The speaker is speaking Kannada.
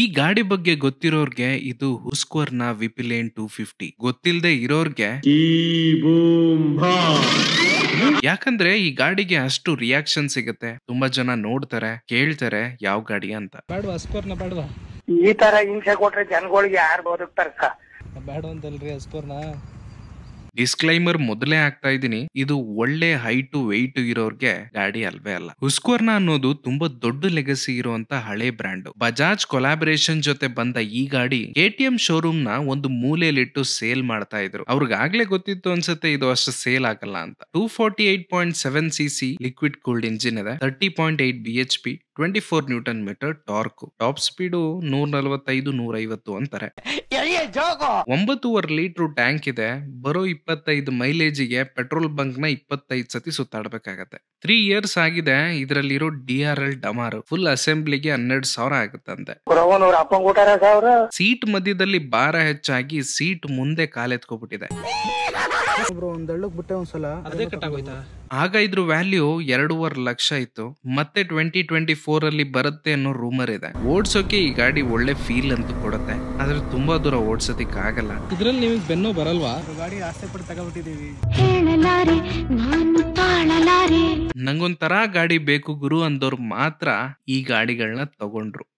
ಈ ಗಾಡಿ ಬಗ್ಗೆ ಗೊತ್ತಿರೋರ್ಗೆ ಇದು ಹುಸ್ಕೋರ್ನ ವಿಪಿಲೇನ್ ಟೂ ಫಿಫ್ಟಿ ಗೊತ್ತಿಲ್ಲದೆ ಇರೋರ್ಗೆ ಯಾಕಂದ್ರೆ ಈ ಗಾಡಿಗೆ ಅಷ್ಟು ರಿಯಾಕ್ಷನ್ ಸಿಗುತ್ತೆ ತುಂಬಾ ಜನ ನೋಡ್ತಾರೆ ಕೇಳ್ತಾರೆ ಯಾವ ಗಾಡಿ ಅಂತ ಈ ತರ ಹಿಂಸೆ ಕೊಟ್ರೆ ಜನಗಳಿಗೆ ಯಾರು ಬದುಕ್ತಾರ ಬೇಡ ಅಂತಲ್ರಿ ಅಸ್ಕೋರ್ನ ಡಿಸ್ಕ್ಲೈಮರ್ ಮೊದಲೇ ಆಗ್ತಾ ಇದ್ದೀನಿ ಇದು ಒಳ್ಳೆ ಹೈಟ್ ವೆಯ್ಟ್ ಇರೋರ್ಗೆ ಗಾಡಿ ಅಲ್ವೇ ಅಲ್ಲ ಹುಸ್ಕೋರ್ನ ಅನ್ನೋದು ತುಂಬಾ ದೊಡ್ಡ ಲೆಗಸಿ ಇರುವಂತ ಹಳೆ ಬ್ರಾಂಡ್ ಬಜಾಜ್ ಕೊಲಾಬರೇಷನ್ ಜೊತೆ ಬಂದ ಈ ಗಾಡಿ ಎಂ ಶೋರೂಮ್ ನ ಒಂದು ಮೂಲೆಯಲ್ಲಿಟ್ಟು ಸೇಲ್ ಮಾಡ್ತಾ ಇದ್ರು ಅವ್ರಿಗಾಗ್ಲೇ ಗೊತ್ತಿತ್ತು ಅನ್ಸುತ್ತೆ ಇದು ಅಷ್ಟು ಸೇಲ್ ಆಗಲ್ಲ ಅಂತ two forty eight point seven C C liquid cooled engine ಇದೆ thirty point eight B H P twenty four newton metre torque top speed ನೂರ ನಲವತ್ತೈದು ನೂರೈವತ್ತು ಅಂತಾರೆ ಒಂಬತ್ತೂವರೆ ಲೀಟರ್ ಟ್ಯಾಂಕ್ ಇದೆ ಬರೋ ಇಪ್ಪತ್ತೈದು ಮೈಲೇಜಿಗೆ ಪೆಟ್ರೋಲ್ ಬಂಕ್ ನ ಇಪ್ಪತ್ತೈದು ಸತಿ ಸುತ್ತಾಡಬೇಕಾಗತ್ತೆ ತ್ರೀ ಇಯರ್ಸ್ ಆಗಿದೆ ಇದರಲ್ಲಿರೋ ಡಿ ಆರ್ ಎಲ್ ಡಮಾರ್ ಫುಲ್ ಅಸೆಂಬ್ಲಿಗೆ ಹನ್ನೆರಡು ಸಾವಿರ ಆಗುತ್ತಂತೆ ಸೀಟ್ ಮಧ್ಯದಲ್ಲಿ ಭಾರ ಹೆಚ್ಚಾಗಿ ಸೀಟ್ ಮುಂದೆ ಕಾಲೆತ್ಕೊಬಿಟ್ಟಿದೆ ಒಂದ್ ಬಿಟ್ಟೆ ಒಂದ್ಸಲ ಅದೇ ಕಟ್ಟಾಗೋಯ್ತಾ ಆಗ ಇದ್ರ ವ್ಯಾಲ್ಯೂ ಎರಡೂವರೆ ಲಕ್ಷ ಇತ್ತು ಮತ್ತೆ ಟ್ವೆಂಟಿ ಟ್ವೆಂಟಿ ಫೋರ್ ಅಲ್ಲಿ ಬರುತ್ತೆ ಅನ್ನೋ ರೂಮರ್ ಇದೆ ಓಡಿಸೋಕೆ ಈ ಗಾಡಿ ಒಳ್ಳೆ ಫೀಲ್ ಅಂತ ಕೊಡುತ್ತೆ ಆದ್ರೆ ತುಂಬಾ ದೂರ ಓಡಿಸೋದಿಕ್ ಆಗಲ್ಲ ಇದ್ರಲ್ಲಿ ನಿಮಗೆ ಬೆನ್ನು ಬರಲ್ವಾ ಗಾಡಿ ಆಸೆ ಪಟ್ಟು ನಂಗೊಂದ್ ತರ ಗಾಡಿ ಬೇಕು ಗುರು ಅಂದವ್ರು ಮಾತ್ರ ಈ ಗಾಡಿಗಳನ್ನ ತಗೊಂಡ್ರು